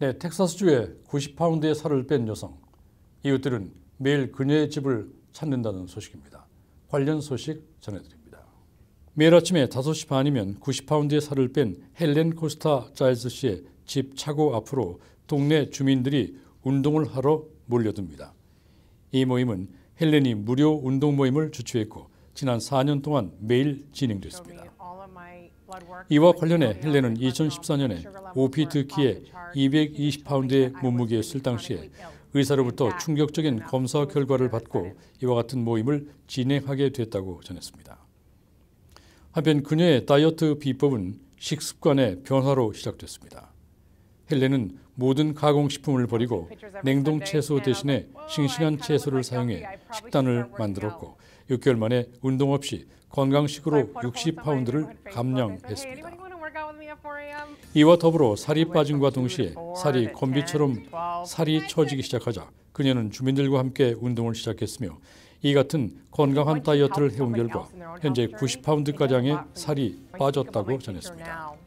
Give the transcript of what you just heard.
네, 텍사스주에 90파운드의 살을 뺀 여성. 이웃들은 매일 그녀의 집을 찾는다는 소식입니다. 관련 소식 전해드립니다. 매일 아침에 5시 반이면 90파운드의 살을 뺀 헬렌 코스타 자일즈 씨의 집 차고 앞으로 동네 주민들이 운동을 하러 몰려듭니다. 이 모임은 헬렌이 무료 운동 모임을 주최했고 지난 4년 동안 매일 진행됐습니다. 이와 관련해 헬렌은 2014년에 오피드키의 220파운드의 몸무게였을 당시에 의사로부터 충격적인 검사 결과를 받고 이와 같은 모임을 진행하게 됐다고 전했습니다. 한편 그녀의 다이어트 비법은 식습관의 변화로 시작됐습니다. 헬레는 모든 가공식품을 버리고 냉동 채소 대신에 싱싱한 채소를 사용해 식단을 만들었고 6개월 만에 운동 없이 건강식으로 60파운드를 감량했습니다. 이와 더불어 살이 빠짐과 동시에 살이 콤비처럼 살이 처지기 시작하자 그녀는 주민들과 함께 운동을 시작했으며 이 같은 건강한 다이어트를 해온 결과 현재 90파운드가량의 살이 빠졌다고 전했습니다.